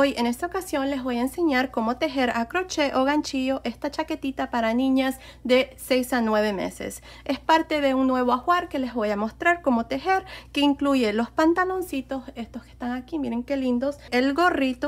Hoy en esta ocasión les voy a enseñar cómo tejer a crochet o ganchillo esta chaquetita para niñas de 6 a 9 meses. Es parte de un nuevo ajuar que les voy a mostrar cómo tejer que incluye los pantaloncitos, estos que están aquí, miren qué lindos, el gorrito